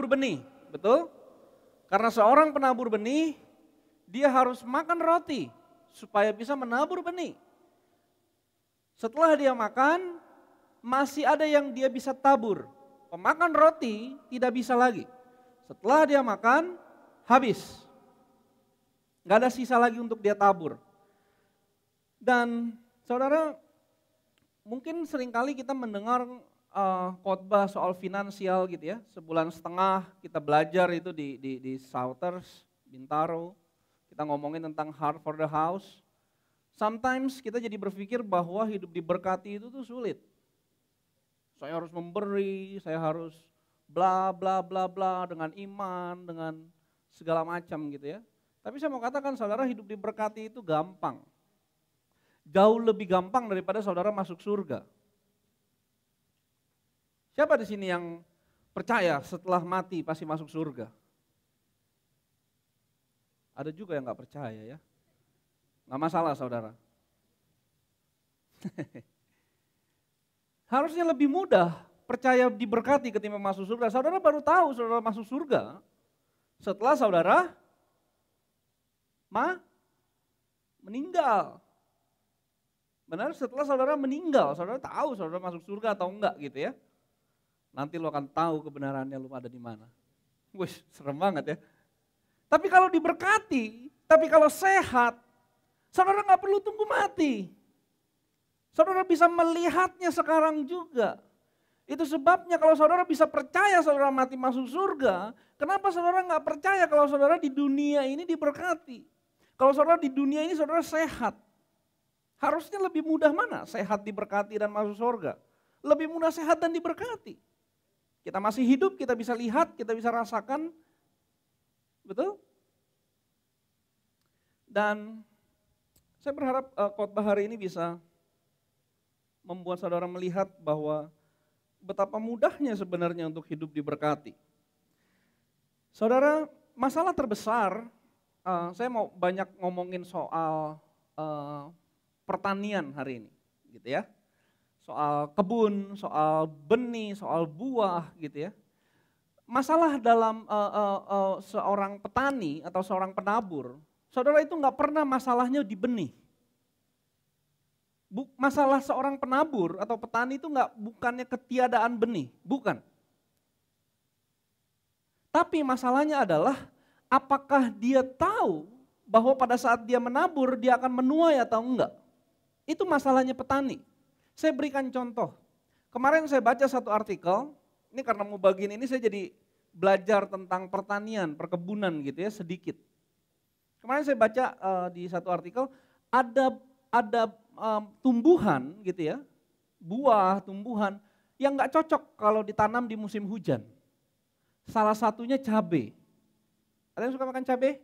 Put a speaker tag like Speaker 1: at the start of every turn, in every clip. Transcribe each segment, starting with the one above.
Speaker 1: penabur benih, betul? Karena seorang penabur benih, dia harus makan roti supaya bisa menabur benih. Setelah dia makan, masih ada yang dia bisa tabur. Pemakan roti tidak bisa lagi. Setelah dia makan, habis. Gak ada sisa lagi untuk dia tabur. Dan saudara, mungkin seringkali kita mendengar uh, khotbah soal finansial gitu ya. Sebulan setengah kita belajar itu di, di, di Southers, Bintaro. Kita ngomongin tentang hard for the house. Sometimes kita jadi berpikir bahwa hidup diberkati itu tuh sulit. Saya harus memberi, saya harus bla bla bla bla dengan iman, dengan segala macam gitu ya. Tapi saya mau katakan saudara hidup diberkati itu gampang. Jauh lebih gampang daripada saudara masuk surga. Siapa di sini yang percaya setelah mati pasti masuk surga? Ada juga yang nggak percaya ya. Nggak masalah saudara. Harusnya lebih mudah percaya diberkati ketika masuk surga. Saudara baru tahu saudara masuk surga setelah saudara ma meninggal. Benar setelah saudara meninggal, saudara tahu saudara masuk surga atau enggak gitu ya. Nanti lo akan tahu kebenarannya lo ada di mana. Wih, serem banget ya. Tapi kalau diberkati, tapi kalau sehat, saudara nggak perlu tunggu mati. Saudara bisa melihatnya sekarang juga. Itu sebabnya kalau saudara bisa percaya saudara mati masuk surga, kenapa saudara nggak percaya kalau saudara di dunia ini diberkati? Kalau saudara di dunia ini saudara sehat, harusnya lebih mudah mana sehat diberkati dan masuk surga? Lebih mudah sehat dan diberkati. Kita masih hidup, kita bisa lihat, kita bisa rasakan. Betul? Dan saya berharap uh, khotbah hari ini bisa membuat saudara melihat bahwa betapa mudahnya sebenarnya untuk hidup diberkati. Saudara, masalah terbesar, uh, saya mau banyak ngomongin soal uh, pertanian hari ini, gitu ya soal kebun, soal benih, soal buah gitu ya. Masalah dalam uh, uh, uh, seorang petani atau seorang penabur, saudara itu nggak pernah masalahnya di benih. Buk, masalah seorang penabur atau petani itu nggak bukannya ketiadaan benih, bukan. Tapi masalahnya adalah apakah dia tahu bahwa pada saat dia menabur dia akan menuai atau enggak. Itu masalahnya petani. Saya berikan contoh. Kemarin saya baca satu artikel, ini karena mau bagiin ini saya jadi belajar tentang pertanian, perkebunan gitu ya sedikit. Kemarin saya baca uh, di satu artikel ada ada um, tumbuhan gitu ya, buah, tumbuhan yang nggak cocok kalau ditanam di musim hujan. Salah satunya cabai. Ada yang suka makan cabai?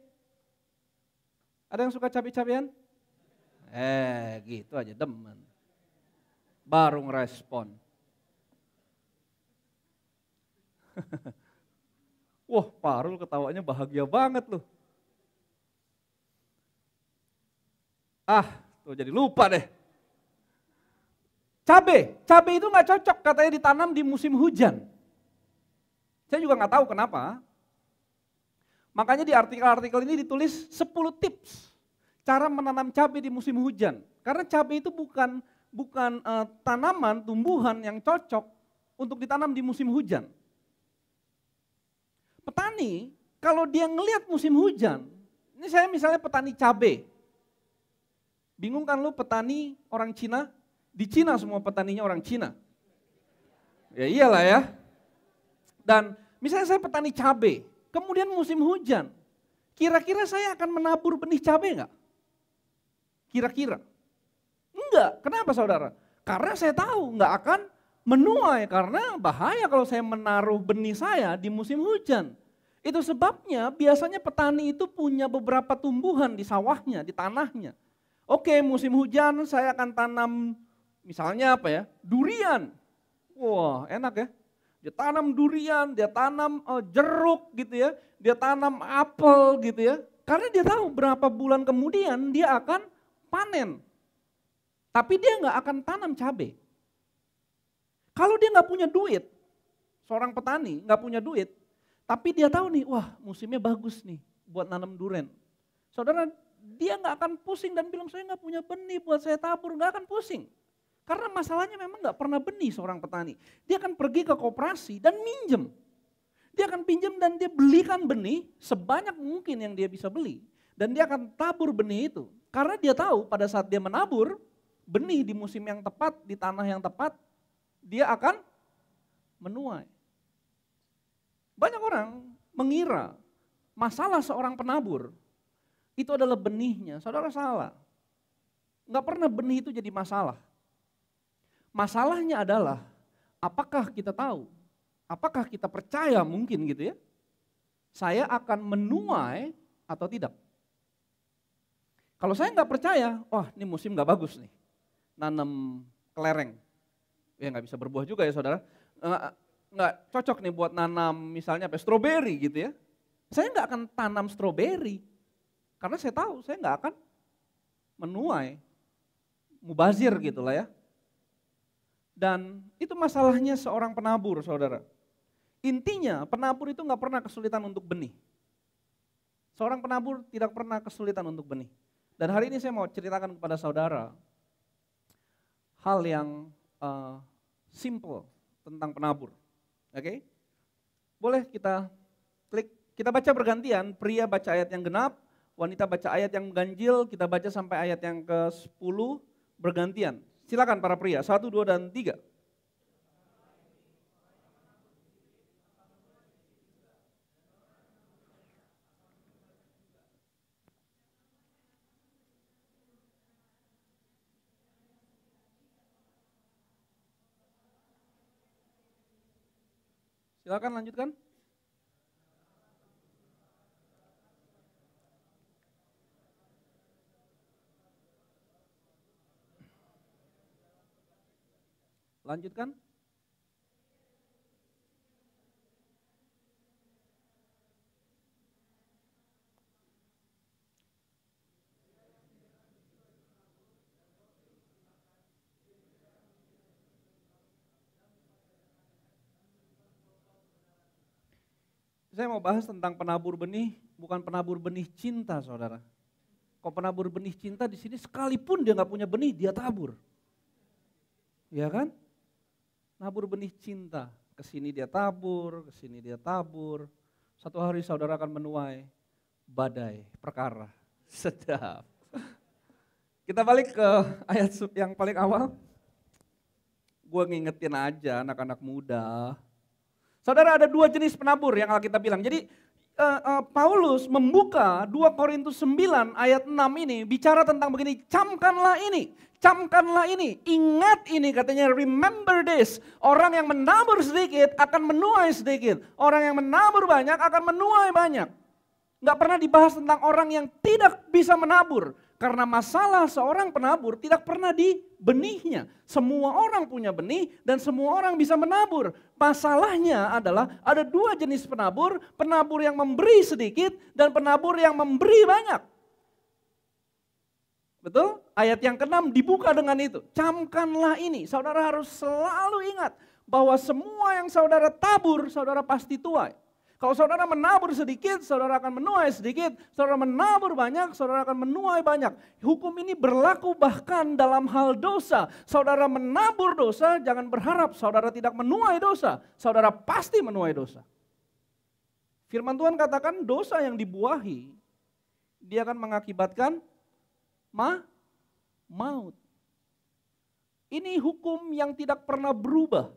Speaker 1: Ada yang suka cabai-cabean? Eh, gitu aja demen baru respon. Wah, Parul ketawanya bahagia banget loh. Ah, tuh jadi lupa deh. Cabe, cabe itu nggak cocok katanya ditanam di musim hujan. Saya juga nggak tahu kenapa. Makanya di artikel-artikel ini ditulis 10 tips cara menanam cabai di musim hujan. Karena cabai itu bukan bukan uh, tanaman, tumbuhan yang cocok untuk ditanam di musim hujan. Petani kalau dia ngelihat musim hujan, ini saya misalnya petani cabe. Bingung kan lu petani orang Cina? Di Cina semua petaninya orang Cina. Ya iyalah ya. Dan misalnya saya petani cabe, kemudian musim hujan. Kira-kira saya akan menabur benih cabe nggak? Kira-kira. Enggak, kenapa saudara? Karena saya tahu enggak akan menuai karena bahaya kalau saya menaruh benih saya di musim hujan. Itu sebabnya biasanya petani itu punya beberapa tumbuhan di sawahnya, di tanahnya. Oke, musim hujan saya akan tanam misalnya apa ya? Durian. Wah, enak ya. Dia tanam durian, dia tanam uh, jeruk gitu ya, dia tanam apel gitu ya. Karena dia tahu berapa bulan kemudian dia akan panen. Tapi dia nggak akan tanam cabai. Kalau dia nggak punya duit, seorang petani nggak punya duit, tapi dia tahu nih, wah musimnya bagus nih buat nanam duren. Saudara, dia nggak akan pusing dan bilang saya nggak punya benih buat saya tabur, nggak akan pusing. Karena masalahnya memang nggak pernah benih seorang petani. Dia akan pergi ke koperasi dan minjem. Dia akan pinjam dan dia belikan benih sebanyak mungkin yang dia bisa beli. Dan dia akan tabur benih itu. Karena dia tahu pada saat dia menabur, benih di musim yang tepat, di tanah yang tepat, dia akan menuai. Banyak orang mengira masalah seorang penabur itu adalah benihnya. Saudara salah. Enggak pernah benih itu jadi masalah. Masalahnya adalah apakah kita tahu? Apakah kita percaya mungkin gitu ya? Saya akan menuai atau tidak? Kalau saya nggak percaya, wah ini musim nggak bagus nih nanam kelereng. Ya nggak bisa berbuah juga ya saudara. Eh, nggak cocok nih buat nanam misalnya apa, stroberi gitu ya. Saya nggak akan tanam stroberi. Karena saya tahu saya nggak akan menuai. Mubazir gitu lah ya. Dan itu masalahnya seorang penabur saudara. Intinya penabur itu nggak pernah kesulitan untuk benih. Seorang penabur tidak pernah kesulitan untuk benih. Dan hari ini saya mau ceritakan kepada saudara hal yang uh, simple tentang penabur. Oke? Okay? Boleh kita klik, kita baca pergantian, pria baca ayat yang genap, wanita baca ayat yang ganjil, kita baca sampai ayat yang ke-10 bergantian. Silakan para pria, satu, dua, dan tiga. Silakan lanjutkan. Lanjutkan. Saya mau bahas tentang penabur benih, bukan penabur benih cinta saudara. Kok penabur benih cinta di sini sekalipun dia nggak punya benih, dia tabur. Ya kan? Nabur benih cinta, ke sini dia tabur, ke sini dia tabur. Satu hari saudara akan menuai badai perkara. Sedap. Kita balik ke ayat yang paling awal. Gue ngingetin aja anak-anak muda, Saudara ada dua jenis penabur yang Alkitab bilang. Jadi uh, uh, Paulus membuka 2 Korintus 9 ayat 6 ini bicara tentang begini, camkanlah ini, camkanlah ini, ingat ini katanya remember this. Orang yang menabur sedikit akan menuai sedikit, orang yang menabur banyak akan menuai banyak. Gak pernah dibahas tentang orang yang tidak bisa menabur karena masalah seorang penabur tidak pernah di benihnya. Semua orang punya benih dan semua orang bisa menabur. Masalahnya adalah ada dua jenis penabur, penabur yang memberi sedikit dan penabur yang memberi banyak. Betul? Ayat yang keenam dibuka dengan itu. Camkanlah ini. Saudara harus selalu ingat bahwa semua yang saudara tabur, saudara pasti tuai. Kalau saudara menabur sedikit, saudara akan menuai sedikit. Saudara menabur banyak, saudara akan menuai banyak. Hukum ini berlaku bahkan dalam hal dosa. Saudara menabur dosa, jangan berharap saudara tidak menuai dosa. Saudara pasti menuai dosa. Firman Tuhan katakan dosa yang dibuahi, dia akan mengakibatkan ma maut. Ini hukum yang tidak pernah berubah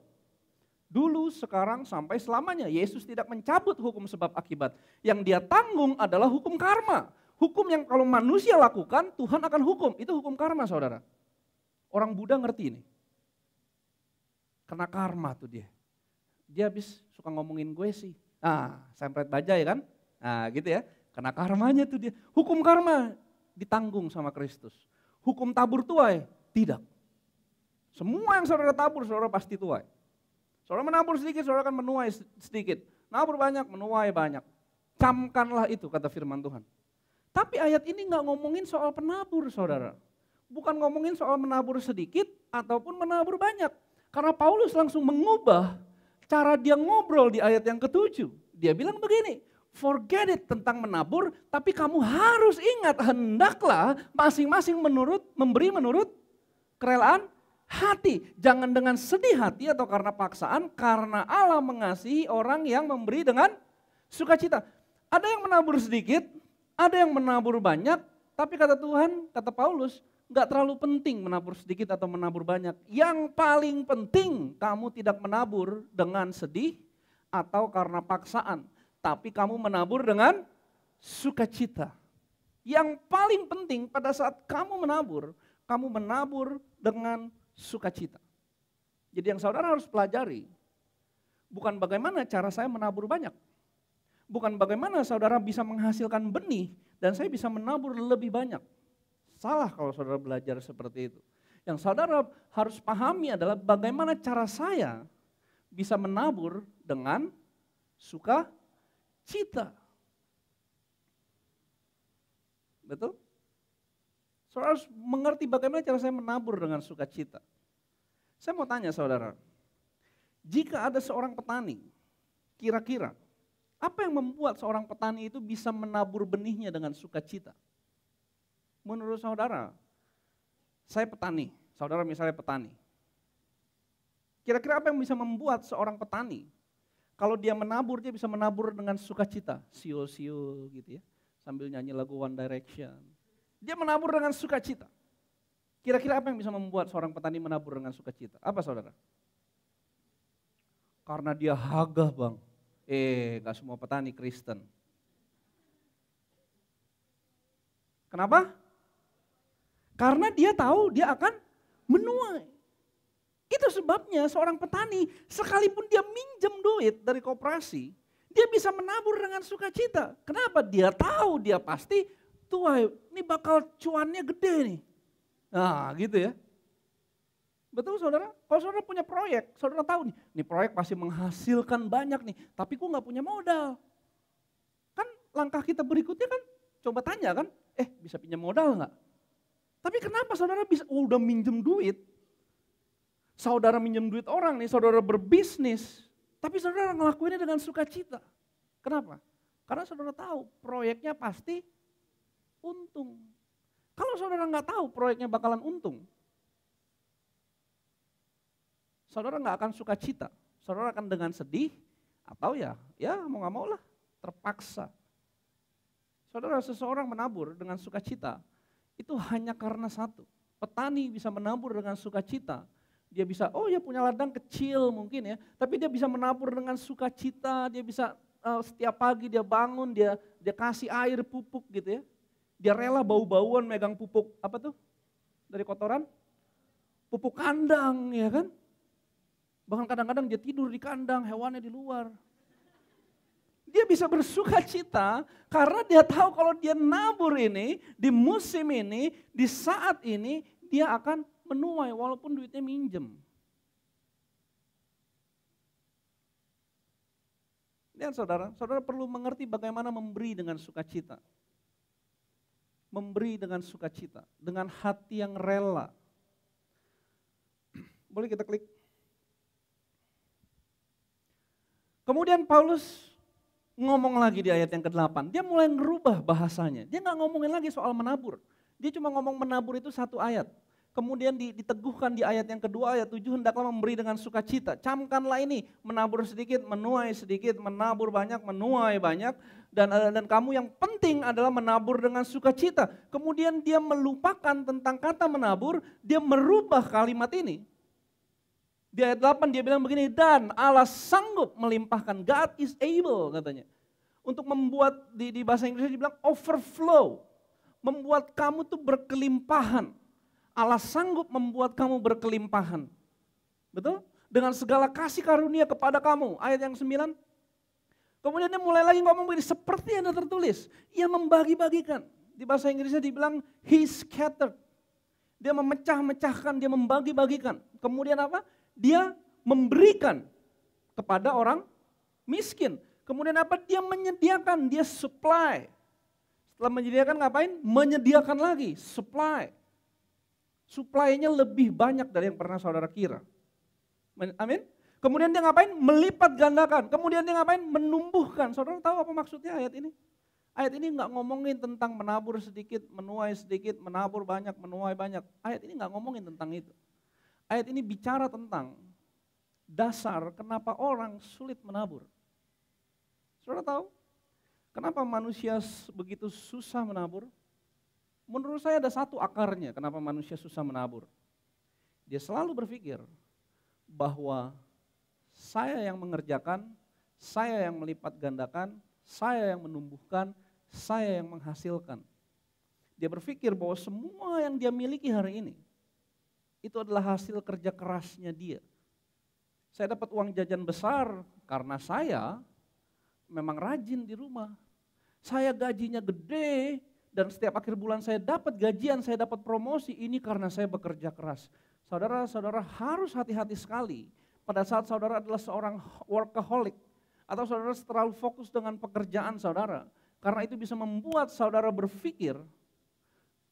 Speaker 1: dulu, sekarang, sampai selamanya. Yesus tidak mencabut hukum sebab akibat. Yang dia tanggung adalah hukum karma. Hukum yang kalau manusia lakukan, Tuhan akan hukum. Itu hukum karma saudara. Orang Buddha ngerti ini. Kena karma tuh dia. Dia habis suka ngomongin gue sih. Ah, sempret baja ya kan? Nah gitu ya. Kena karmanya tuh dia. Hukum karma ditanggung sama Kristus. Hukum tabur tuai? Tidak. Semua yang saudara tabur, saudara pasti tuai. Saudara menabur sedikit, saudara akan menuai sedikit. Nabur banyak, menuai banyak. Camkanlah itu kata firman Tuhan. Tapi ayat ini nggak ngomongin soal penabur saudara. Bukan ngomongin soal menabur sedikit ataupun menabur banyak. Karena Paulus langsung mengubah cara dia ngobrol di ayat yang ketujuh. Dia bilang begini, forget it tentang menabur, tapi kamu harus ingat, hendaklah masing-masing menurut memberi menurut kerelaan hati. Jangan dengan sedih hati atau karena paksaan, karena Allah mengasihi orang yang memberi dengan sukacita. Ada yang menabur sedikit, ada yang menabur banyak, tapi kata Tuhan, kata Paulus, nggak terlalu penting menabur sedikit atau menabur banyak. Yang paling penting kamu tidak menabur dengan sedih atau karena paksaan, tapi kamu menabur dengan sukacita. Yang paling penting pada saat kamu menabur, kamu menabur dengan sukacita. Jadi yang saudara harus pelajari, bukan bagaimana cara saya menabur banyak. Bukan bagaimana saudara bisa menghasilkan benih dan saya bisa menabur lebih banyak. Salah kalau saudara belajar seperti itu. Yang saudara harus pahami adalah bagaimana cara saya bisa menabur dengan suka cita. Betul? Saudara harus mengerti bagaimana cara saya menabur dengan sukacita. Saya mau tanya saudara, jika ada seorang petani, kira-kira apa yang membuat seorang petani itu bisa menabur benihnya dengan sukacita? Menurut saudara, saya petani, saudara misalnya petani. Kira-kira apa yang bisa membuat seorang petani kalau dia menabur dia bisa menabur dengan sukacita, sio-sio gitu ya, sambil nyanyi lagu One Direction dia menabur dengan sukacita. Kira-kira apa yang bisa membuat seorang petani menabur dengan sukacita? Apa saudara? Karena dia hagah bang. Eh, gak semua petani Kristen. Kenapa? Karena dia tahu dia akan menuai. Itu sebabnya seorang petani sekalipun dia minjem duit dari koperasi, dia bisa menabur dengan sukacita. Kenapa? Dia tahu dia pasti tua ini bakal cuannya gede nih. Nah, gitu ya. Betul saudara? Kalau saudara punya proyek, saudara tahu nih, ini proyek pasti menghasilkan banyak nih, tapi gue gak punya modal. Kan langkah kita berikutnya kan, coba tanya kan, eh bisa pinjam modal gak? Tapi kenapa saudara bisa, oh, udah minjem duit, saudara minjem duit orang nih, saudara berbisnis, tapi saudara ngelakuinnya dengan sukacita. Kenapa? Karena saudara tahu proyeknya pasti untung. Kalau saudara nggak tahu proyeknya bakalan untung, saudara nggak akan suka cita. Saudara akan dengan sedih atau ya, ya mau nggak mau lah, terpaksa. Saudara seseorang menabur dengan sukacita itu hanya karena satu. Petani bisa menabur dengan sukacita. Dia bisa, oh ya punya ladang kecil mungkin ya, tapi dia bisa menabur dengan sukacita, dia bisa uh, setiap pagi dia bangun, dia dia kasih air pupuk gitu ya. Dia rela bau-bauan megang pupuk apa tuh? Dari kotoran? Pupuk kandang ya kan? Bahkan kadang-kadang dia tidur di kandang, hewannya di luar. Dia bisa bersuka cita karena dia tahu kalau dia nabur ini, di musim ini, di saat ini, dia akan menuai walaupun duitnya minjem. Dan saudara, saudara perlu mengerti bagaimana memberi dengan sukacita memberi dengan sukacita, dengan hati yang rela. Boleh kita klik? Kemudian Paulus ngomong lagi di ayat yang ke-8. Dia mulai ngerubah bahasanya. Dia nggak ngomongin lagi soal menabur. Dia cuma ngomong menabur itu satu ayat. Kemudian diteguhkan di ayat yang kedua, ayat tujuh hendaklah memberi dengan sukacita. Camkanlah ini, menabur sedikit, menuai sedikit, menabur banyak, menuai banyak dan eh, dan kamu yang penting adalah menabur dengan sukacita. Kemudian dia melupakan tentang kata menabur, dia merubah kalimat ini. Di ayat 8 dia bilang begini, dan Allah sanggup melimpahkan, God is able katanya. Untuk membuat di, di bahasa dia bilang overflow. Membuat kamu tuh berkelimpahan. Allah sanggup membuat kamu berkelimpahan. Betul? Dengan segala kasih karunia kepada kamu. Ayat yang 9, Kemudian dia mulai lagi ngomong begini, seperti yang ada tertulis. Ia membagi-bagikan. Di bahasa Inggrisnya dibilang, he scattered. Dia memecah-mecahkan, dia membagi-bagikan. Kemudian apa? Dia memberikan kepada orang miskin. Kemudian apa? Dia menyediakan, dia supply. Setelah menyediakan ngapain? Menyediakan lagi, supply. Supply-nya lebih banyak dari yang pernah saudara kira. Amin? Kemudian dia ngapain? Melipat gandakan. Kemudian dia ngapain? Menumbuhkan. Saudara tahu apa maksudnya ayat ini? Ayat ini nggak ngomongin tentang menabur sedikit, menuai sedikit, menabur banyak, menuai banyak. Ayat ini nggak ngomongin tentang itu. Ayat ini bicara tentang dasar kenapa orang sulit menabur. Saudara tahu? Kenapa manusia begitu susah menabur? Menurut saya ada satu akarnya kenapa manusia susah menabur. Dia selalu berpikir bahwa saya yang mengerjakan, saya yang melipat gandakan, saya yang menumbuhkan, saya yang menghasilkan. Dia berpikir bahwa semua yang dia miliki hari ini itu adalah hasil kerja kerasnya dia. Saya dapat uang jajan besar karena saya memang rajin di rumah. Saya gajinya gede dan setiap akhir bulan saya dapat gajian, saya dapat promosi ini karena saya bekerja keras. Saudara-saudara harus hati-hati sekali pada saat saudara adalah seorang workaholic atau saudara terlalu fokus dengan pekerjaan saudara. Karena itu bisa membuat saudara berpikir,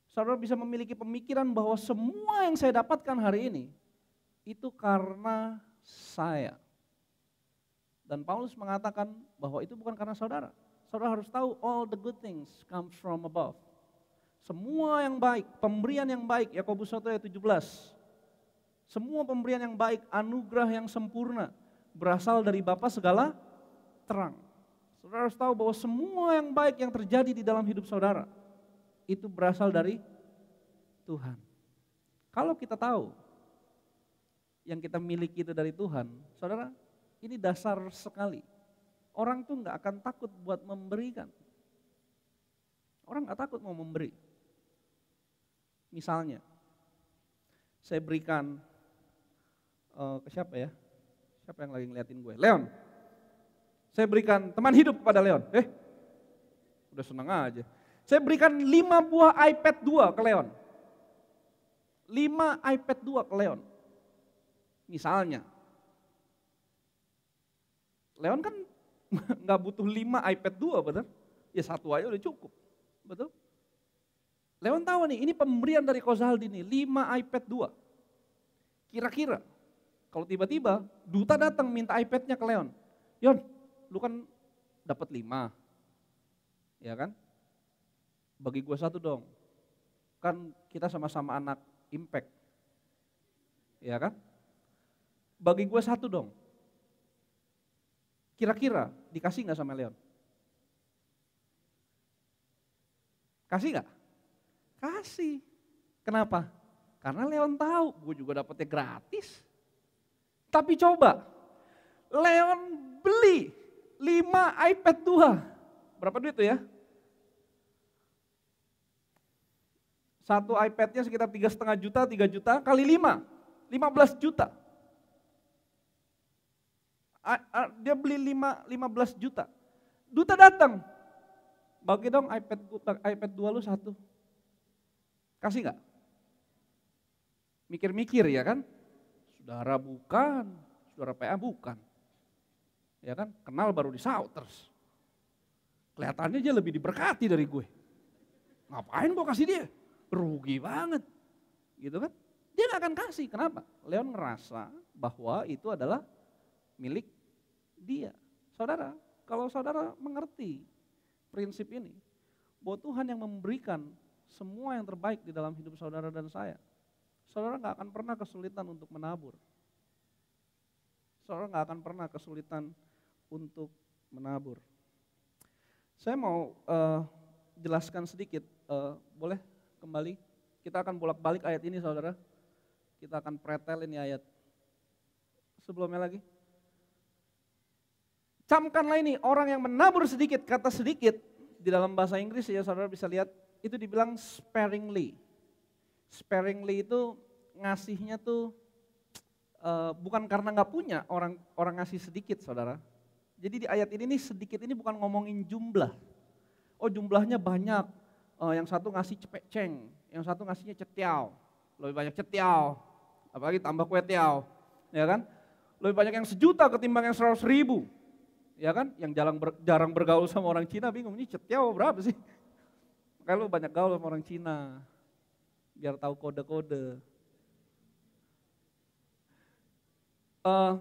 Speaker 1: saudara bisa memiliki pemikiran bahwa semua yang saya dapatkan hari ini itu karena saya. Dan Paulus mengatakan bahwa itu bukan karena saudara. Saudara harus tahu all the good things comes from above. Semua yang baik, pemberian yang baik, Yakobus 1 ayat 17 semua pemberian yang baik, anugerah yang sempurna berasal dari Bapa segala terang. Saudara harus tahu bahwa semua yang baik yang terjadi di dalam hidup saudara itu berasal dari Tuhan. Kalau kita tahu yang kita miliki itu dari Tuhan, saudara, ini dasar sekali. Orang tuh nggak akan takut buat memberikan. Orang nggak takut mau memberi. Misalnya, saya berikan uh, ke siapa ya? Siapa yang lagi ngeliatin gue? Leon. Saya berikan teman hidup kepada Leon. Eh, udah seneng aja. Saya berikan lima buah iPad 2 ke Leon. lima iPad 2 ke Leon. Misalnya. Leon kan nggak butuh lima iPad 2 betul? Ya satu aja udah cukup. Betul? Leon tahu nih, ini pemberian dari Kozaldi nih, lima iPad 2. Kira-kira kalau tiba-tiba duta datang minta iPad-nya ke Leon. Yon, lu kan dapat lima. Ya kan? Bagi gue satu dong. Kan kita sama-sama anak impact. Ya kan? Bagi gue satu dong. Kira-kira dikasih nggak sama Leon? Kasih nggak? Kasih. Kenapa? Karena Leon tahu gue juga dapetnya gratis. Tapi coba, Leon beli 5 iPad 2. Berapa duit tuh ya? Satu iPadnya sekitar tiga setengah juta, 3 juta kali 5, 15 juta. Dia beli 5, 15 juta. Duta datang, bagi dong iPad eh, iPad 2 lu satu. Kasih nggak? Mikir-mikir ya kan? Saudara bukan, saudara PA bukan. Ya kan, kenal baru di terus. Kelihatannya dia lebih diberkati dari gue. Ngapain gue kasih dia? Rugi banget. Gitu kan? Dia gak akan kasih, kenapa? Leon ngerasa bahwa itu adalah milik dia. Saudara, kalau saudara mengerti prinsip ini, bahwa Tuhan yang memberikan semua yang terbaik di dalam hidup saudara dan saya, saudara nggak akan pernah kesulitan untuk menabur. Saudara nggak akan pernah kesulitan untuk menabur. Saya mau uh, jelaskan sedikit, uh, boleh kembali? Kita akan bolak-balik ayat ini saudara. Kita akan pretel ini ayat. Sebelumnya lagi. Camkanlah ini, orang yang menabur sedikit, kata sedikit, di dalam bahasa Inggris ya saudara bisa lihat, itu dibilang sparingly sparingly itu ngasihnya tuh uh, bukan karena nggak punya orang orang ngasih sedikit saudara. Jadi di ayat ini nih sedikit ini bukan ngomongin jumlah. Oh jumlahnya banyak. Uh, yang satu ngasih cepet ceng, yang satu ngasihnya cetiau. Lebih banyak cetiau, apalagi tambah kue tiau, ya kan? Lebih banyak yang sejuta ketimbang yang seratus ribu, ya kan? Yang jarang ber, jarang bergaul sama orang Cina bingung ini cetiau berapa sih? Kalau banyak gaul sama orang Cina, biar tahu kode-kode. Uh,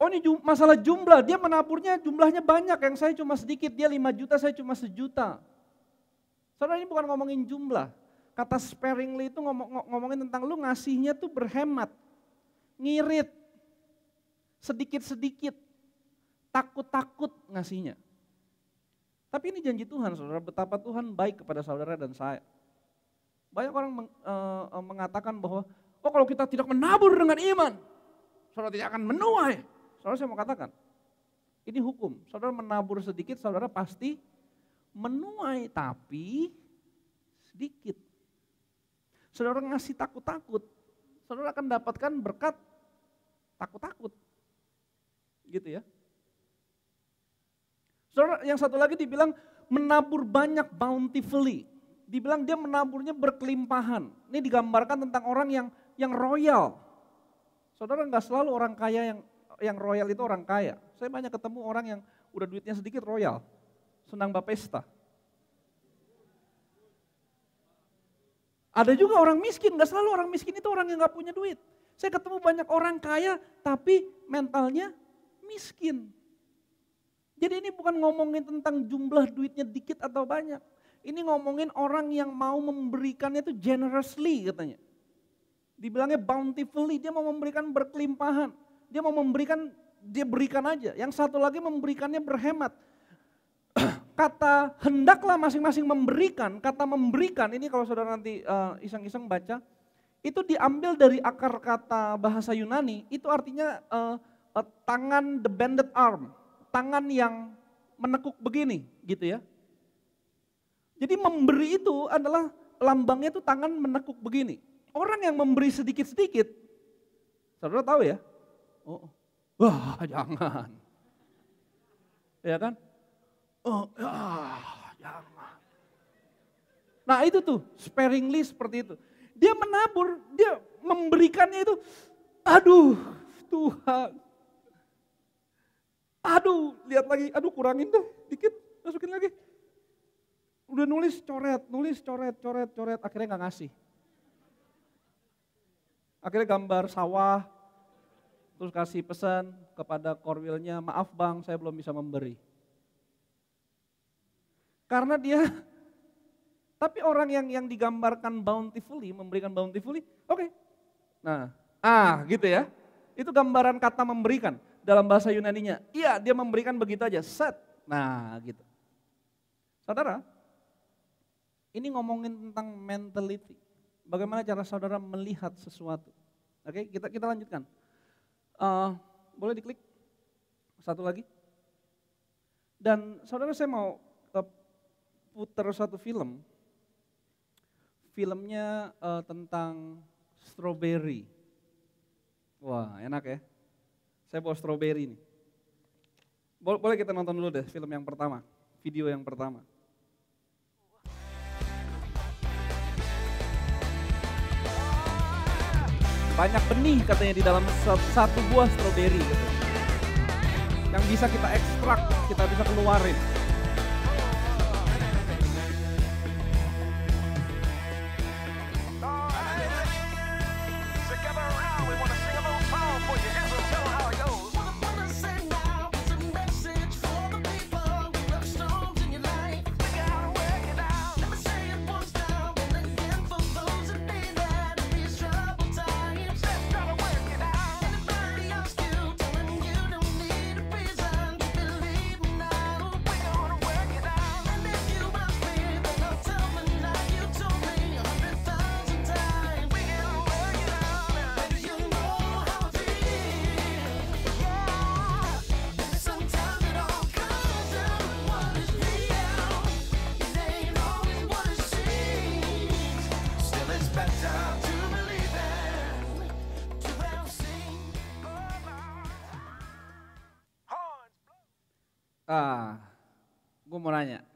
Speaker 1: oh ini jum, masalah jumlah, dia menaburnya jumlahnya banyak, yang saya cuma sedikit, dia 5 juta, saya cuma sejuta. Saudara ini bukan ngomongin jumlah, kata sparingly itu ngom ngomongin tentang lu ngasihnya tuh berhemat, ngirit, sedikit-sedikit, takut-takut ngasihnya. Tapi ini janji Tuhan, saudara, betapa Tuhan baik kepada saudara dan saya. Banyak orang meng, uh, mengatakan bahwa, oh kalau kita tidak menabur dengan iman, saudara tidak akan menuai. Saudara saya mau katakan, ini hukum. Saudara menabur sedikit, saudara pasti menuai, tapi sedikit. Saudara ngasih takut-takut, saudara akan dapatkan berkat takut-takut. Gitu ya. Saudara yang satu lagi dibilang menabur banyak bountifully dibilang dia menaburnya berkelimpahan. Ini digambarkan tentang orang yang yang royal. Saudara nggak selalu orang kaya yang yang royal itu orang kaya. Saya banyak ketemu orang yang udah duitnya sedikit royal, senang bapesta. Ada juga orang miskin, nggak selalu orang miskin itu orang yang nggak punya duit. Saya ketemu banyak orang kaya tapi mentalnya miskin. Jadi ini bukan ngomongin tentang jumlah duitnya dikit atau banyak ini ngomongin orang yang mau memberikannya itu generously katanya. Dibilangnya bountifully, dia mau memberikan berkelimpahan. Dia mau memberikan, dia berikan aja. Yang satu lagi memberikannya berhemat. kata hendaklah masing-masing memberikan, kata memberikan, ini kalau saudara nanti eh, iseng-iseng uh, baca, itu diambil dari akar kata bahasa Yunani, itu artinya uh, uh, tangan the bended arm, tangan yang menekuk begini gitu ya. Jadi memberi itu adalah lambangnya itu tangan menekuk begini. Orang yang memberi sedikit-sedikit, saudara tahu ya? Oh, wah jangan. Ya kan? Oh, ah, jangan. Nah itu tuh, sparingly seperti itu. Dia menabur, dia memberikannya itu, aduh Tuhan. Aduh, lihat lagi, aduh kurangin tuh, dikit, masukin lagi. Udah nulis coret, nulis coret, coret, coret. Akhirnya nggak ngasih. Akhirnya gambar sawah, terus kasih pesan kepada korwilnya, maaf bang saya belum bisa memberi. Karena dia, tapi orang yang yang digambarkan bountifully, memberikan bountifully, oke. Okay. Nah, ah gitu ya. Itu gambaran kata memberikan dalam bahasa Yunani nya Iya dia memberikan begitu aja, set. Nah gitu. Saudara, ini ngomongin tentang mentality. Bagaimana cara saudara melihat sesuatu. Oke, kita kita lanjutkan. Uh, boleh diklik satu lagi. Dan saudara saya mau uh, putar satu film. Filmnya uh, tentang strawberry. Wah enak ya. Saya bawa strawberry ini. Boleh kita nonton dulu deh film yang pertama, video yang pertama. Banyak benih katanya di dalam satu buah stroberi gitu. Yang bisa kita ekstrak, kita bisa keluarin.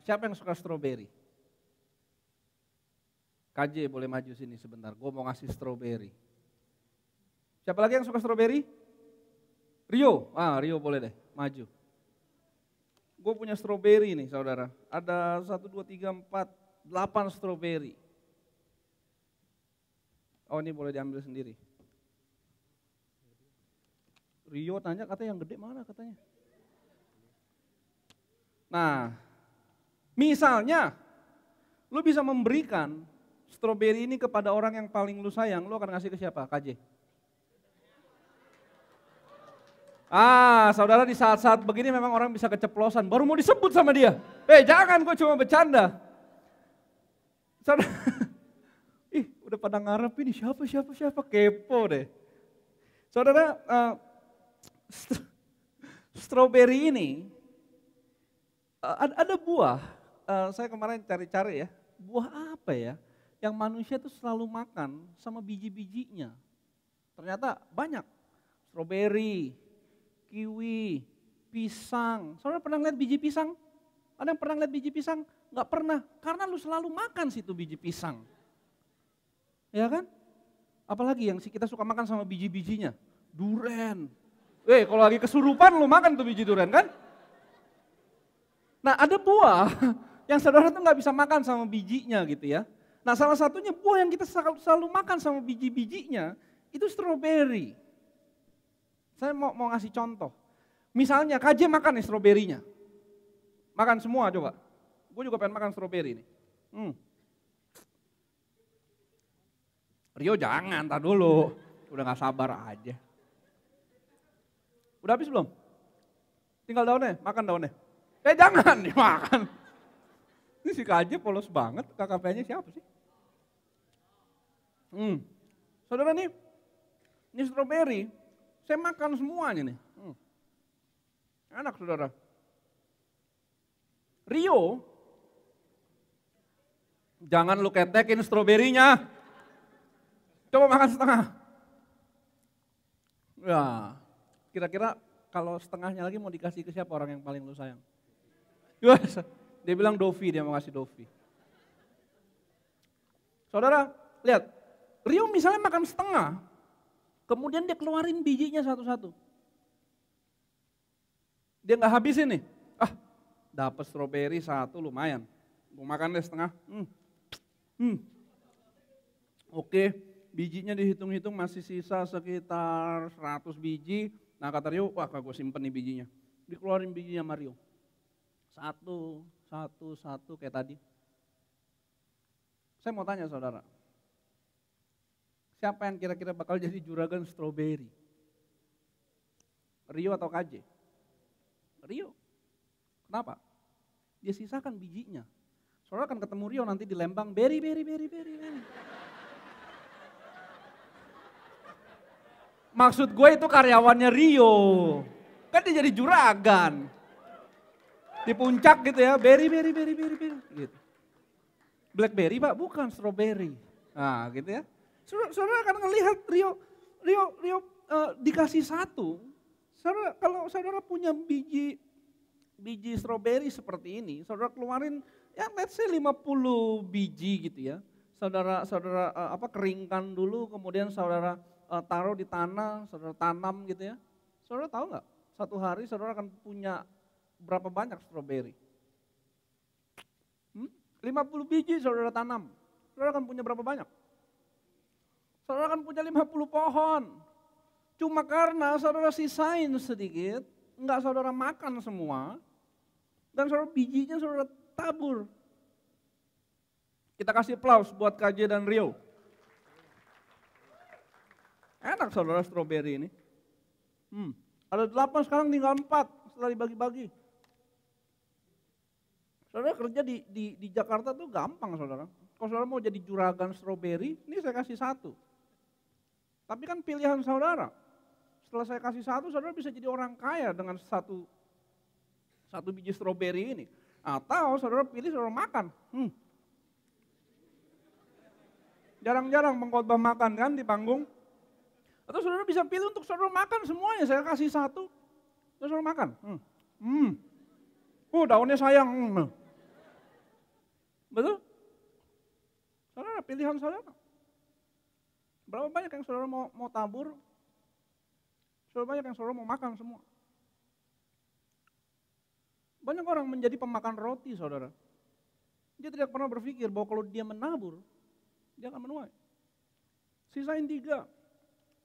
Speaker 1: Siapa yang suka stroberi? KJ boleh maju sini sebentar, gue mau ngasih stroberi. Siapa lagi yang suka stroberi? Rio, ah Rio boleh deh, maju. Gue punya stroberi nih saudara, ada satu dua tiga empat delapan stroberi. Oh ini boleh diambil sendiri. Rio tanya katanya yang gede mana katanya. Nah, Misalnya, lu bisa memberikan stroberi ini kepada orang yang paling lu sayang, lu akan ngasih ke siapa? KJ. Ah, saudara di saat-saat begini memang orang bisa keceplosan, baru mau disebut sama dia. Eh, jangan gue cuma bercanda. Saudara, ih udah pada ngarep ini siapa siapa siapa kepo deh. Saudara, uh, stroberi ini uh, ada buah uh, saya kemarin cari-cari ya, buah apa ya yang manusia itu selalu makan sama biji-bijinya. Ternyata banyak. Stroberi, kiwi, pisang. Saudara pernah lihat biji pisang? Ada yang pernah lihat biji pisang? Enggak pernah, karena lu selalu makan situ biji pisang. Ya kan? Apalagi yang si kita suka makan sama biji-bijinya. Duren. Eh, kalau lagi kesurupan lu makan tuh biji duren kan? Nah, ada buah yang saudara tuh nggak bisa makan sama bijinya gitu ya. Nah salah satunya buah yang kita selalu, selalu makan sama biji-bijinya itu stroberi. Saya mau, mau ngasih contoh. Misalnya KJ makan nih stroberinya. Makan semua coba. Gue juga pengen makan stroberi nih. Hmm. Rio jangan, tak dulu. Udah gak sabar aja. Udah habis belum? Tinggal daunnya, makan daunnya. Eh jangan dimakan si KJ polos banget, KKP-nya siapa sih? Hmm. Saudara nih, ini stroberi, saya makan semuanya nih. Hmm. Enak saudara. Rio, jangan lu ketekin stroberinya. Coba makan setengah. Ya, kira-kira kalau setengahnya lagi mau dikasih ke siapa orang yang paling lu sayang? Yes. Dia bilang Dovi, dia mau kasih Dovi. Saudara, lihat. Rio misalnya makan setengah, kemudian dia keluarin bijinya satu-satu. Dia nggak habis ini Ah, dapat stroberi satu lumayan. mau makan deh setengah. Hmm. Hmm. Oke, bijinya dihitung-hitung masih sisa sekitar 100 biji. Nah kata Rio, wah kagak simpen nih bijinya. Dikeluarin bijinya Mario. Satu, satu-satu kayak tadi. Saya mau tanya saudara, siapa yang kira-kira bakal jadi juragan strawberry? Rio atau KJ? Rio. Kenapa? Dia sisakan bijinya. Soalnya akan ketemu Rio nanti di Lembang, beri, beri, beri, beri, beri. Maksud gue itu karyawannya Rio. Kan dia jadi juragan di puncak gitu ya, berry, berry, berry, berry, berry, gitu. Blackberry pak, bukan strawberry. Nah gitu ya. Saudara, saudara akan melihat Rio, Rio, Rio uh, dikasih satu. Saudara, kalau saudara punya biji biji strawberry seperti ini, saudara keluarin ya let's say 50 biji gitu ya. Saudara saudara uh, apa keringkan dulu kemudian saudara uh, taruh di tanah, saudara tanam gitu ya. Saudara tahu nggak? Satu hari saudara akan punya berapa banyak stroberi? Hmm? 50 biji saudara tanam, saudara akan punya berapa banyak? Saudara akan punya 50 pohon. Cuma karena saudara sisain sedikit, enggak saudara makan semua, dan saudara bijinya saudara tabur. Kita kasih aplaus buat KJ dan Rio. Enak saudara stroberi ini. Hmm. Ada delapan sekarang tinggal empat setelah dibagi-bagi. Saudara kerja di, di, di Jakarta tuh gampang saudara. Kalau saudara mau jadi juragan stroberi, ini saya kasih satu. Tapi kan pilihan saudara. Setelah saya kasih satu, saudara bisa jadi orang kaya dengan satu satu biji stroberi ini. Atau saudara pilih saudara makan. Hmm. Jarang-jarang mengkotbah makan kan di panggung. Atau saudara bisa pilih untuk saudara makan semuanya. Saya kasih satu, saudara makan. Hmm. hmm. Oh daunnya sayang. Hmm. Betul? Saudara, pilihan saudara. Berapa banyak yang saudara mau, mau tabur? berapa banyak yang saudara mau makan semua. Banyak orang menjadi pemakan roti, saudara. Dia tidak pernah berpikir bahwa kalau dia menabur, dia akan menuai. Sisain tiga.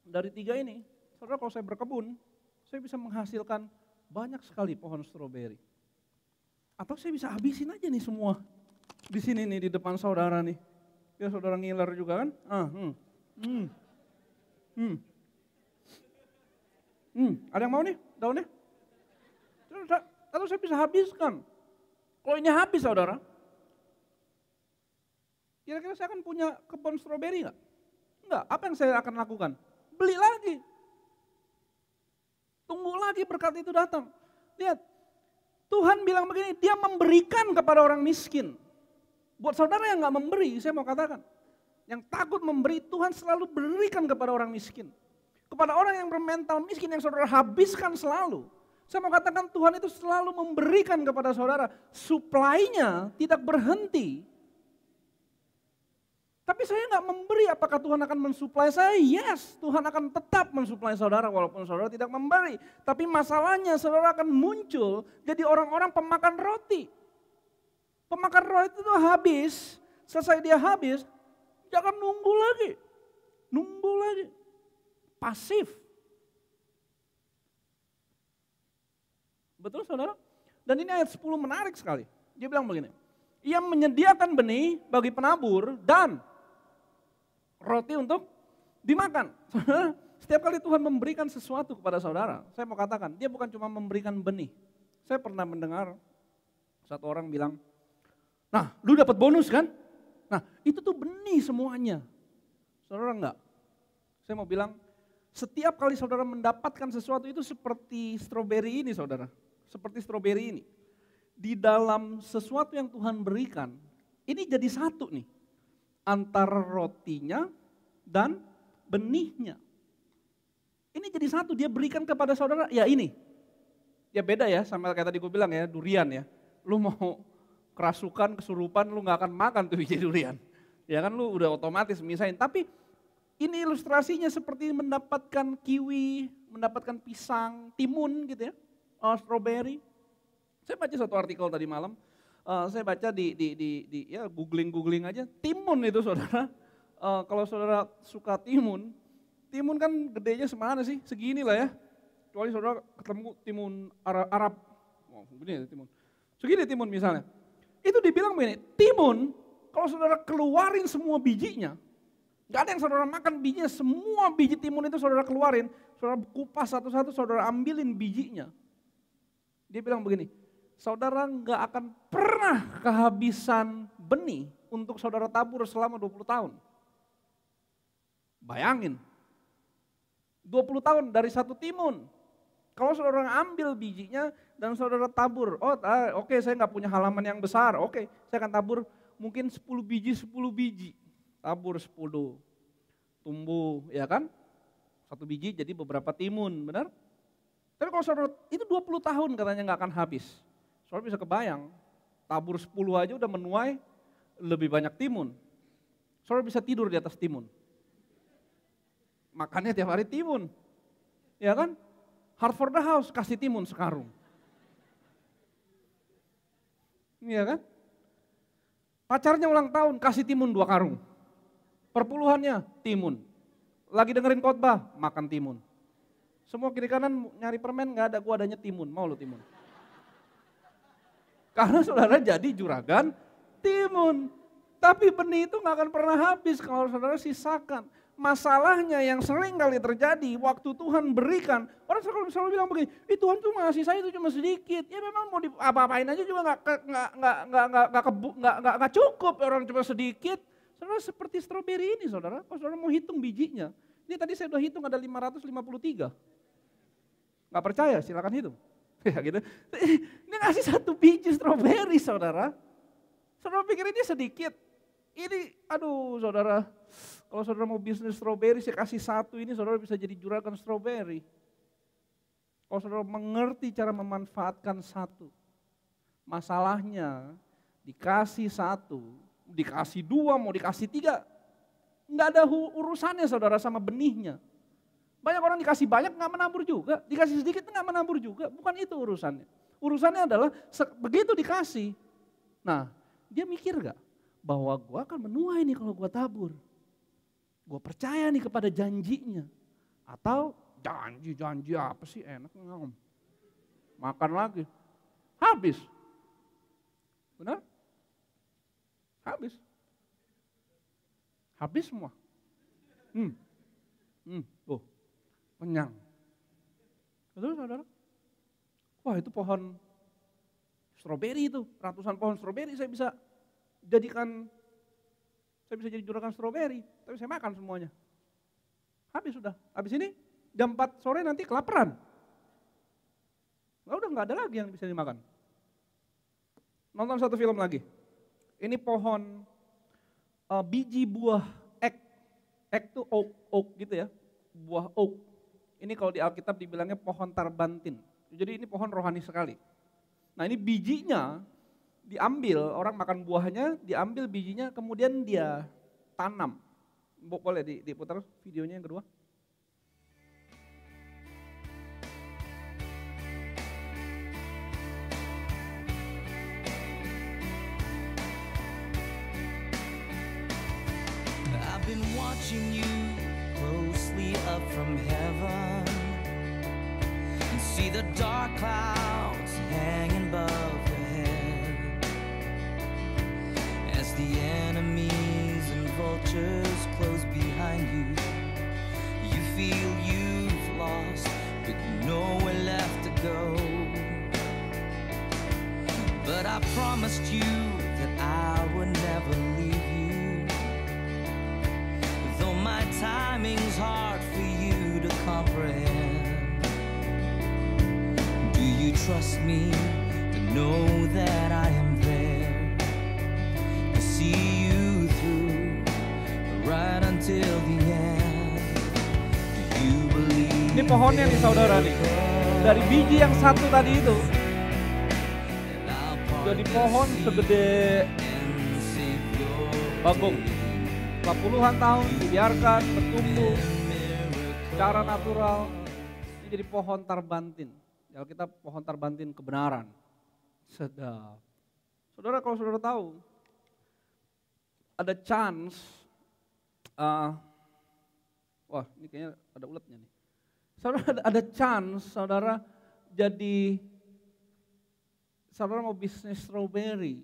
Speaker 1: Dari tiga ini, saudara kalau saya berkebun, saya bisa menghasilkan banyak sekali pohon stroberi. Atau saya bisa habisin aja nih semua. Di sini nih, di depan saudara nih. Ya saudara ngiler juga kan? Ah, hmm. Hmm. Hmm. Hmm. Ada yang mau nih daunnya? kalau saya bisa habiskan. Kalau ini habis saudara, kira-kira saya akan punya kebun stroberi nggak? Enggak, apa yang saya akan lakukan? Beli lagi. Tunggu lagi berkat itu datang. Lihat, Tuhan bilang begini, dia memberikan kepada orang miskin. Buat saudara yang nggak memberi, saya mau katakan, yang takut memberi Tuhan selalu berikan kepada orang miskin. Kepada orang yang bermental miskin yang saudara habiskan selalu. Saya mau katakan Tuhan itu selalu memberikan kepada saudara. Suplainya tidak berhenti. Tapi saya nggak memberi apakah Tuhan akan mensuplai saya? Yes, Tuhan akan tetap mensuplai saudara walaupun saudara tidak memberi. Tapi masalahnya saudara akan muncul jadi orang-orang pemakan roti. Pemakan roh itu tuh habis, selesai dia habis, jangan nunggu lagi. Nunggu lagi. Pasif. Betul saudara? Dan ini ayat 10 menarik sekali. Dia bilang begini, ia menyediakan benih bagi penabur dan roti untuk dimakan. Setiap kali Tuhan memberikan sesuatu kepada saudara, saya mau katakan, dia bukan cuma memberikan benih. Saya pernah mendengar satu orang bilang, Nah, lu dapat bonus kan? Nah, itu tuh benih semuanya. Saudara enggak? Saya mau bilang, setiap kali saudara mendapatkan sesuatu itu seperti stroberi ini saudara. Seperti stroberi ini. Di dalam sesuatu yang Tuhan berikan, ini jadi satu nih. Antara rotinya dan benihnya. Ini jadi satu, dia berikan kepada saudara, ya ini. Ya beda ya, sama kayak tadi gue bilang ya, durian ya. Lu mau kerasukan, kesurupan, lu nggak akan makan tuh biji durian. Ya kan lu udah otomatis misalnya Tapi ini ilustrasinya seperti mendapatkan kiwi, mendapatkan pisang, timun gitu ya, uh, strawberry. Saya baca satu artikel tadi malam, uh, saya baca di, di, di, di ya googling-googling aja, timun itu saudara. Uh, kalau saudara suka timun, timun kan gedenya semana sih, segini lah ya. Kecuali saudara ketemu timun Arab, Arab. oh, begini ya timun. Segini timun misalnya itu dibilang begini, timun kalau saudara keluarin semua bijinya, gak ada yang saudara makan bijinya, semua biji timun itu saudara keluarin, saudara kupas satu-satu, saudara ambilin bijinya. Dia bilang begini, saudara gak akan pernah kehabisan benih untuk saudara tabur selama 20 tahun. Bayangin, 20 tahun dari satu timun. Kalau saudara ambil bijinya, dan saudara tabur. Oh, oke, okay, saya nggak punya halaman yang besar. Oke, okay, saya akan tabur mungkin 10 biji, 10 biji. Tabur 10. Tumbuh, ya kan? Satu biji jadi beberapa timun, benar? Tapi kalau saudara, itu 20 tahun katanya nggak akan habis. Saudara bisa kebayang, tabur 10 aja udah menuai lebih banyak timun. Saudara bisa tidur di atas timun. Makannya tiap hari timun. Ya kan? Hard for the House kasih timun sekarung. Iya kan? Pacarnya ulang tahun, kasih timun dua karung. Perpuluhannya timun. Lagi dengerin khotbah, makan timun. Semua kiri kanan nyari permen gak ada, gua adanya timun. Mau lo timun? Karena saudara jadi juragan timun. Tapi benih itu gak akan pernah habis kalau saudara sisakan. Masalahnya yang sering kali terjadi waktu Tuhan berikan, orang selalu, selalu bilang begini, eh, Tuhan tuh ngasih saya itu cuma sedikit. Ya memang mau apa-apain aja juga nggak nggak nggak nggak nggak nggak cukup ya orang cuma sedikit. Saudara seperti stroberi ini saudara, kalau saudara mau hitung bijinya, ini tadi saya udah hitung ada 553. Nggak percaya silakan hitung. Ya gitu. Ini ngasih satu biji stroberi saudara. Saudara pikir ini sedikit, ini, aduh saudara, kalau saudara mau bisnis stroberi, saya kasih satu ini saudara bisa jadi juragan stroberi. Kalau saudara mengerti cara memanfaatkan satu. Masalahnya dikasih satu, dikasih dua, mau dikasih tiga. nggak ada urusannya saudara sama benihnya. Banyak orang dikasih banyak nggak menabur juga, dikasih sedikit nggak menabur juga. Bukan itu urusannya. Urusannya adalah begitu dikasih, nah dia mikir gak? bahwa gue akan menuai nih kalau gue tabur. Gue percaya nih kepada janjinya. Atau janji-janji apa sih enak ngomong. Makan lagi. Habis. Benar? Habis. Habis semua. Hmm. Hmm. Oh, kenyang. Betul saudara? Wah itu pohon stroberi itu. Ratusan pohon stroberi saya bisa jadikan saya bisa jadi juragan stroberi, tapi saya makan semuanya. Habis sudah. Habis ini jam 4 sore nanti kelaparan. Lalu udah nggak ada lagi yang bisa dimakan. Nonton satu film lagi. Ini pohon uh, biji buah ek. Ek tuh oak, oak gitu ya. Buah oak. Ini kalau di Alkitab dibilangnya pohon tarbantin. Jadi ini pohon rohani sekali. Nah ini bijinya diambil, orang makan buahnya, diambil bijinya, kemudian dia tanam. Boleh diputar videonya yang kedua? I've been watching you closely up from heaven and see the dark clouds hanging above. the enemies and vultures close behind you. You feel you've lost, but nowhere left to go. But I promised you that I would never leave you. Though my timing's hard for you to comprehend. Do you trust me to know that I am? pohonnya nih saudara nih. Dari biji yang satu tadi itu jadi pohon segede bagong. 40-an tahun dibiarkan bertumbuh secara natural. Ini jadi pohon tarbantin. Ya kita pohon tarbantin kebenaran. Sedap. Saudara kalau saudara tahu ada chance uh, wah ini kayaknya ada ulatnya nih. Saudara ada chance saudara jadi saudara mau bisnis strawberry.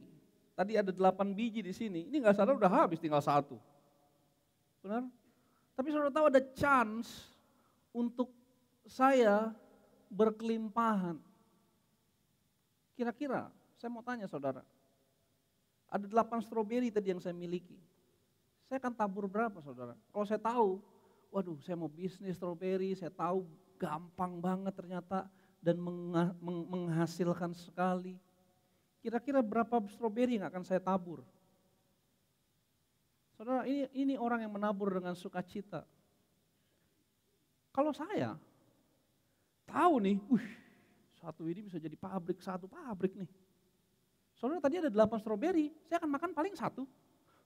Speaker 1: Tadi ada delapan biji di sini, ini nggak saudara udah habis tinggal satu. Benar? Tapi saudara tahu ada chance untuk saya berkelimpahan. Kira-kira saya mau tanya saudara, ada delapan stroberi tadi yang saya miliki. Saya akan tabur berapa saudara? Kalau saya tahu waduh saya mau bisnis strawberry, saya tahu gampang banget ternyata dan menghasilkan sekali. Kira-kira berapa stroberi yang akan saya tabur? Saudara, ini ini orang yang menabur dengan sukacita. Kalau saya tahu nih, uh, satu ini bisa jadi pabrik, satu pabrik nih. Saudara tadi ada delapan stroberi, saya akan makan paling satu.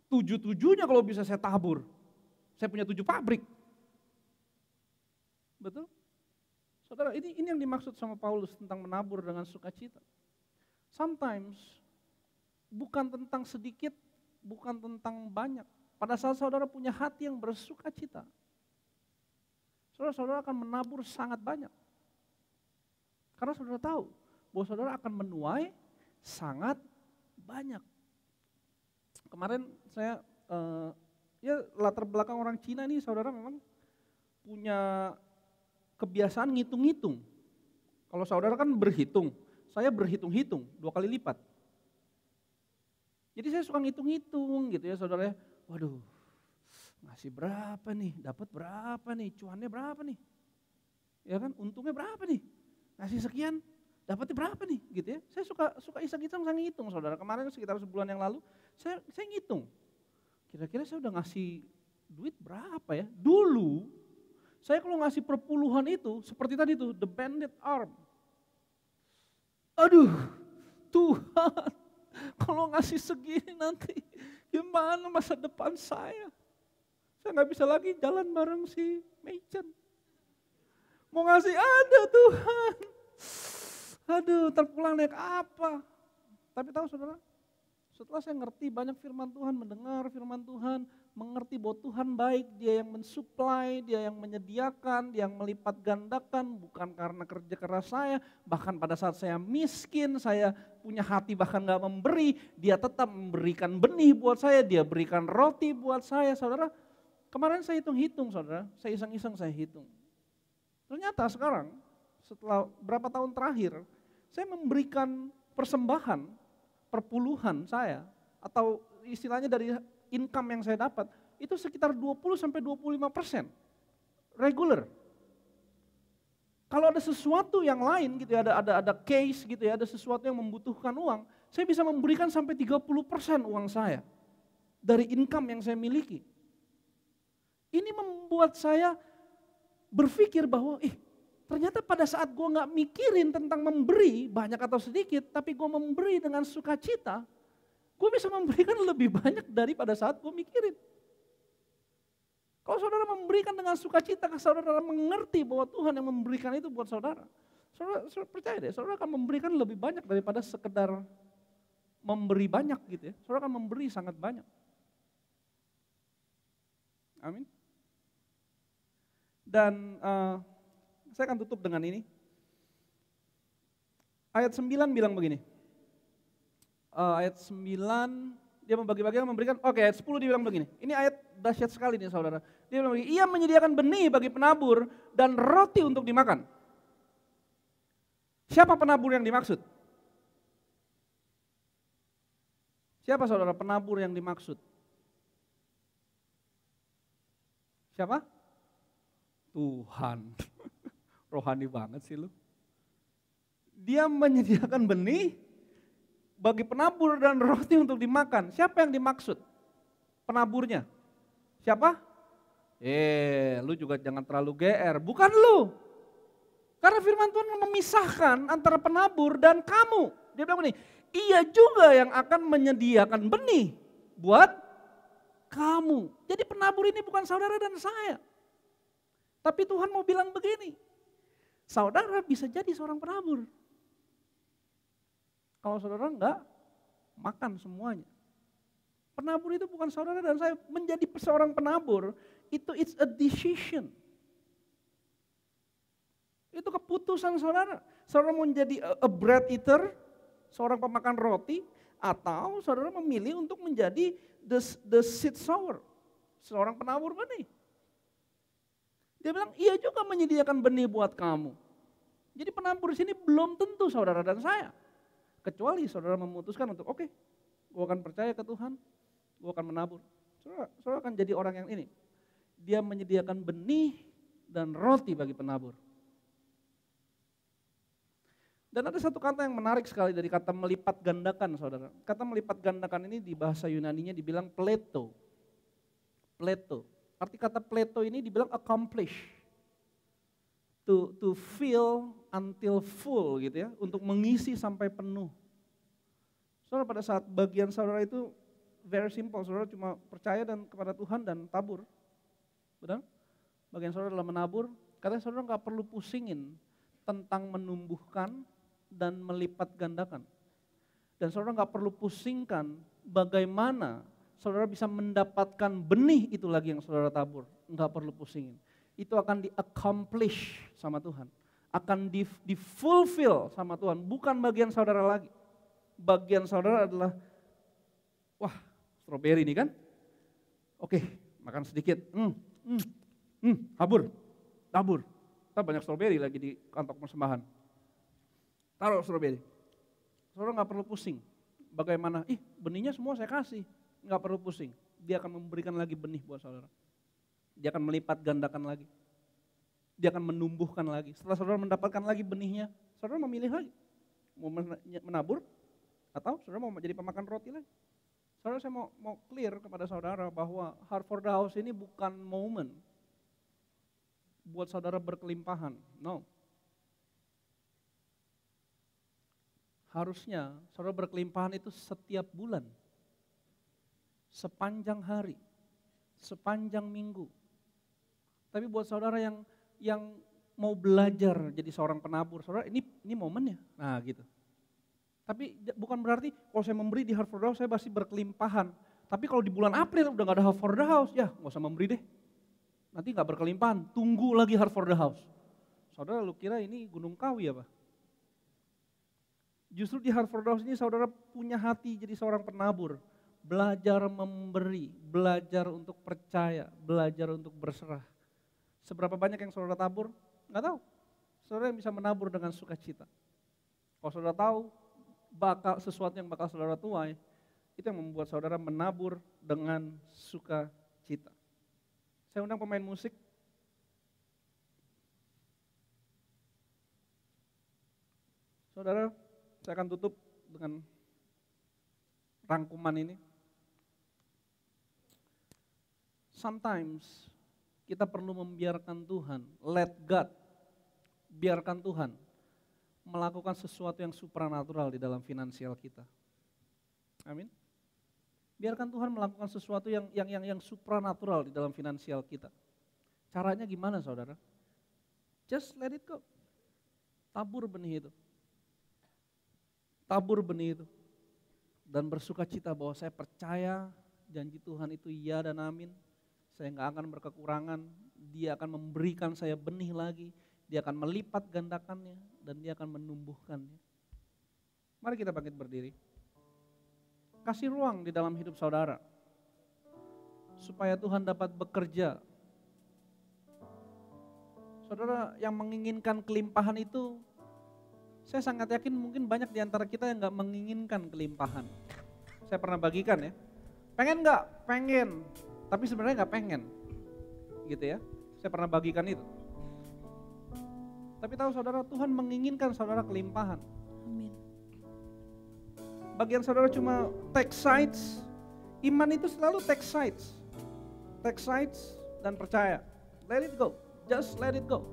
Speaker 1: Tujuh-tujuhnya kalau bisa saya tabur. Saya punya tujuh pabrik. Betul? Saudara, ini, ini yang dimaksud sama Paulus tentang menabur dengan sukacita. Sometimes bukan tentang sedikit, bukan tentang banyak. Pada saat saudara punya hati yang bersukacita, saudara-saudara akan menabur sangat banyak. Karena saudara tahu bahwa saudara akan menuai sangat banyak. Kemarin saya uh, ya latar belakang orang Cina ini saudara memang punya kebiasaan ngitung-ngitung. Kalau saudara kan berhitung, saya berhitung-hitung dua kali lipat. Jadi saya suka ngitung-ngitung gitu ya saudara. Ya. Waduh, ngasih berapa nih, dapat berapa nih, cuannya berapa nih. Ya kan, untungnya berapa nih, ngasih sekian, dapatnya berapa nih gitu ya. Saya suka suka iseng-iseng saya ngitung saudara. Kemarin sekitar sebulan yang lalu saya, saya ngitung. Kira-kira saya udah ngasih duit berapa ya. Dulu saya kalau ngasih perpuluhan itu, seperti tadi tuh, the bandit arm. Aduh, Tuhan, kalau ngasih segini nanti gimana masa depan saya? Saya nggak bisa lagi jalan bareng si Mechen. Mau ngasih ada Tuhan. Aduh, terpulang naik apa? Tapi tahu saudara, setelah saya ngerti banyak firman Tuhan, mendengar firman Tuhan, mengerti bahwa Tuhan baik, dia yang mensuplai, dia yang menyediakan, dia yang melipat gandakan, bukan karena kerja keras saya, bahkan pada saat saya miskin, saya punya hati bahkan gak memberi, dia tetap memberikan benih buat saya, dia berikan roti buat saya, saudara. Kemarin saya hitung-hitung saudara, saya iseng-iseng saya hitung. Ternyata sekarang, setelah berapa tahun terakhir, saya memberikan persembahan, perpuluhan saya, atau istilahnya dari income yang saya dapat itu sekitar 20 sampai 25 persen regular. Kalau ada sesuatu yang lain gitu ya, ada ada ada case gitu ya, ada sesuatu yang membutuhkan uang, saya bisa memberikan sampai 30 persen uang saya dari income yang saya miliki. Ini membuat saya berpikir bahwa, eh ternyata pada saat gue gak mikirin tentang memberi banyak atau sedikit, tapi gue memberi dengan sukacita, Gue bisa memberikan lebih banyak daripada saat gue mikirin. Kalau saudara memberikan dengan sukacita, kan saudara mengerti bahwa Tuhan yang memberikan itu buat saudara. Saudara, saudara percaya deh, saudara akan memberikan lebih banyak daripada sekedar memberi banyak gitu ya. Saudara akan memberi sangat banyak. Amin. Dan uh, saya akan tutup dengan ini. Ayat 9 bilang begini uh, ayat 9 dia membagi bagi memberikan oke okay, ayat 10 dibilang begini. Ini ayat dahsyat sekali nih Saudara. Dia bilang begini, ia menyediakan benih bagi penabur dan roti untuk dimakan. Siapa penabur yang dimaksud? Siapa Saudara penabur yang dimaksud? Siapa? Tuhan. Rohani banget sih lu. Dia menyediakan benih bagi penabur dan roti untuk dimakan. Siapa yang dimaksud? Penaburnya. Siapa? Eh, lu juga jangan terlalu GR. Bukan lu. Karena firman Tuhan memisahkan antara penabur dan kamu. Dia bilang ini, ia juga yang akan menyediakan benih buat kamu. Jadi penabur ini bukan saudara dan saya. Tapi Tuhan mau bilang begini, saudara bisa jadi seorang penabur. Kalau saudara enggak, makan semuanya. Penabur itu bukan saudara dan saya menjadi seorang penabur, itu it's a decision. Itu keputusan saudara. Saudara mau menjadi a bread eater, seorang pemakan roti, atau saudara memilih untuk menjadi the, the seed sower, seorang penabur benih. Dia bilang, ia juga menyediakan benih buat kamu. Jadi penabur sini belum tentu saudara dan saya. Kecuali saudara memutuskan untuk oke, okay, gue akan percaya ke Tuhan, gue akan menabur. Saudara, saudara akan jadi orang yang ini. Dia menyediakan benih dan roti bagi penabur. Dan ada satu kata yang menarik sekali dari kata melipat gandakan saudara. Kata melipat gandakan ini di bahasa Yunani nya dibilang pleto. Pleto. Arti kata pleto ini dibilang accomplish to to fill until full gitu ya, untuk mengisi sampai penuh. Saudara pada saat bagian saudara itu very simple, saudara cuma percaya dan kepada Tuhan dan tabur. Benar? Bagian saudara adalah menabur, katanya saudara nggak perlu pusingin tentang menumbuhkan dan melipat gandakan. Dan saudara nggak perlu pusingkan bagaimana saudara bisa mendapatkan benih itu lagi yang saudara tabur. Nggak perlu pusingin itu akan di-accomplish sama Tuhan. Akan di, di fulfill sama Tuhan, bukan bagian saudara lagi. Bagian saudara adalah, wah stroberi ini kan, oke makan sedikit, hmm, hmm, hmm, habur, tabur. Kita banyak stroberi lagi di kantong persembahan. Taruh stroberi. Saudara nggak perlu pusing. Bagaimana, ih benihnya semua saya kasih. Nggak perlu pusing. Dia akan memberikan lagi benih buat saudara. Dia akan melipat gandakan lagi. Dia akan menumbuhkan lagi. Setelah saudara mendapatkan lagi benihnya, saudara memilih lagi. Mau menabur atau saudara mau menjadi pemakan roti lagi. Saudara saya mau, mau clear kepada saudara bahwa Harvard House ini bukan momen buat saudara berkelimpahan. No. Harusnya saudara berkelimpahan itu setiap bulan sepanjang hari, sepanjang minggu, tapi buat saudara yang yang mau belajar jadi seorang penabur, saudara ini ini momennya. Nah gitu. Tapi bukan berarti kalau saya memberi di Harvard House saya pasti berkelimpahan. Tapi kalau di bulan April udah nggak ada Harvard House, ya nggak usah memberi deh. Nanti nggak berkelimpahan, tunggu lagi Harvard House. Saudara lu kira ini Gunung Kawi apa? Justru di Harvard House ini saudara punya hati jadi seorang penabur. Belajar memberi, belajar untuk percaya, belajar untuk berserah Seberapa banyak yang saudara tabur? Nggak tahu. Saudara yang bisa menabur dengan sukacita. Kalau saudara tahu bakal sesuatu yang bakal saudara tuai, itu yang membuat saudara menabur dengan sukacita. Saya undang pemain musik. Saudara, saya akan tutup dengan rangkuman ini. Sometimes kita perlu membiarkan Tuhan, let God, biarkan Tuhan melakukan sesuatu yang supranatural di dalam finansial kita. Amin. Biarkan Tuhan melakukan sesuatu yang yang yang yang supranatural di dalam finansial kita. Caranya gimana saudara? Just let it go. Tabur benih itu. Tabur benih itu. Dan bersuka cita bahwa saya percaya janji Tuhan itu ya dan amin saya nggak akan berkekurangan, dia akan memberikan saya benih lagi, dia akan melipat gandakannya, dan dia akan menumbuhkannya. Mari kita bangkit berdiri. Kasih ruang di dalam hidup saudara. Supaya Tuhan dapat bekerja. Saudara yang menginginkan kelimpahan itu, saya sangat yakin mungkin banyak di antara kita yang nggak menginginkan kelimpahan. Saya pernah bagikan ya. Pengen nggak? Pengen tapi sebenarnya nggak pengen gitu ya saya pernah bagikan itu tapi tahu saudara Tuhan menginginkan saudara kelimpahan amin bagian saudara cuma take sides iman itu selalu take sides take sides dan percaya let it go just let it go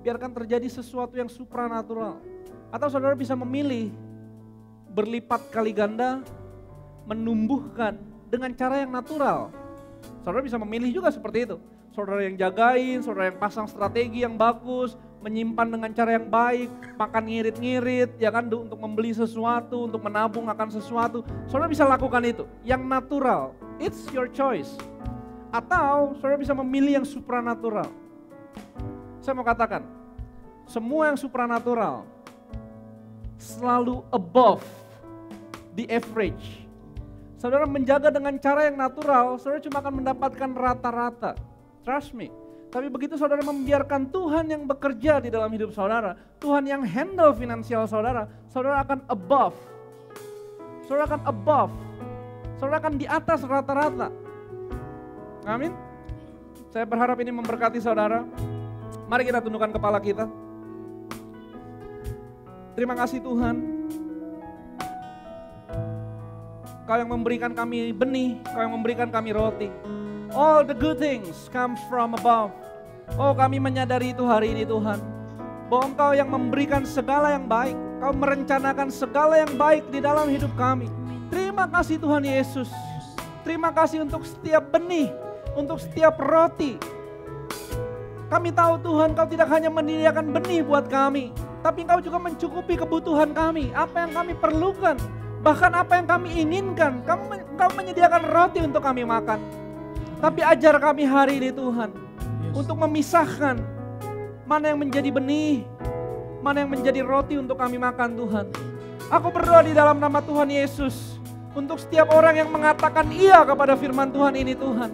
Speaker 1: biarkan terjadi sesuatu yang supranatural atau saudara bisa memilih berlipat kali ganda menumbuhkan dengan cara yang natural Saudara bisa memilih juga seperti itu. Saudara yang jagain, saudara yang pasang strategi yang bagus, menyimpan dengan cara yang baik, makan ngirit-ngirit, ya kan, untuk membeli sesuatu, untuk menabung akan sesuatu. Saudara bisa lakukan itu, yang natural. It's your choice. Atau saudara bisa memilih yang supranatural. Saya mau katakan, semua yang supranatural selalu above the average Saudara menjaga dengan cara yang natural, saudara cuma akan mendapatkan rata-rata. Trust me. Tapi begitu saudara membiarkan Tuhan yang bekerja di dalam hidup saudara, Tuhan yang handle finansial saudara, saudara akan above. Saudara akan above. Saudara akan di atas rata-rata. Amin. Saya berharap ini memberkati saudara. Mari kita tundukkan kepala kita. Terima kasih Tuhan. Kau yang memberikan kami benih, Kau yang memberikan kami roti. All the good things come from above. Oh kami menyadari itu hari ini Tuhan. Bahwa Engkau yang memberikan segala yang baik. Kau merencanakan segala yang baik di dalam hidup kami. Terima kasih Tuhan Yesus. Terima kasih untuk setiap benih, untuk setiap roti. Kami tahu Tuhan kau tidak hanya menyediakan benih buat kami, tapi Kau juga mencukupi kebutuhan kami, apa yang kami perlukan Bahkan apa yang kami inginkan, kamu, kamu menyediakan roti untuk kami makan. Tapi ajar kami hari ini Tuhan, untuk memisahkan mana yang menjadi benih, mana yang menjadi roti untuk kami makan Tuhan. Aku berdoa di dalam nama Tuhan Yesus, untuk setiap orang yang mengatakan iya kepada firman Tuhan ini Tuhan.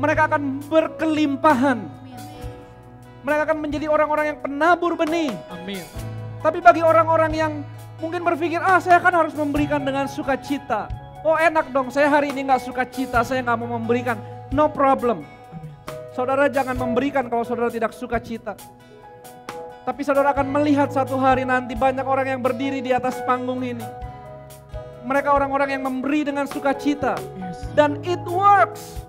Speaker 1: Mereka akan berkelimpahan. Mereka akan menjadi orang-orang yang penabur benih. Amin tapi bagi orang-orang yang mungkin berpikir, ah saya kan harus memberikan dengan sukacita. Oh enak dong, saya hari ini nggak sukacita, saya nggak mau memberikan. No problem. Saudara jangan memberikan kalau saudara tidak sukacita. Tapi saudara akan melihat satu hari nanti banyak orang yang berdiri di atas panggung ini. Mereka orang-orang yang memberi dengan sukacita. Dan it works.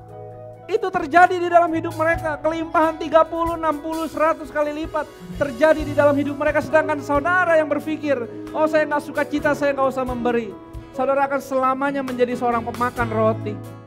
Speaker 1: Itu terjadi di dalam hidup mereka. Kelimpahan 30, 60, 100 kali lipat terjadi di dalam hidup mereka. Sedangkan saudara yang berpikir, oh saya nggak suka cita, saya nggak usah memberi. Saudara akan selamanya menjadi seorang pemakan roti.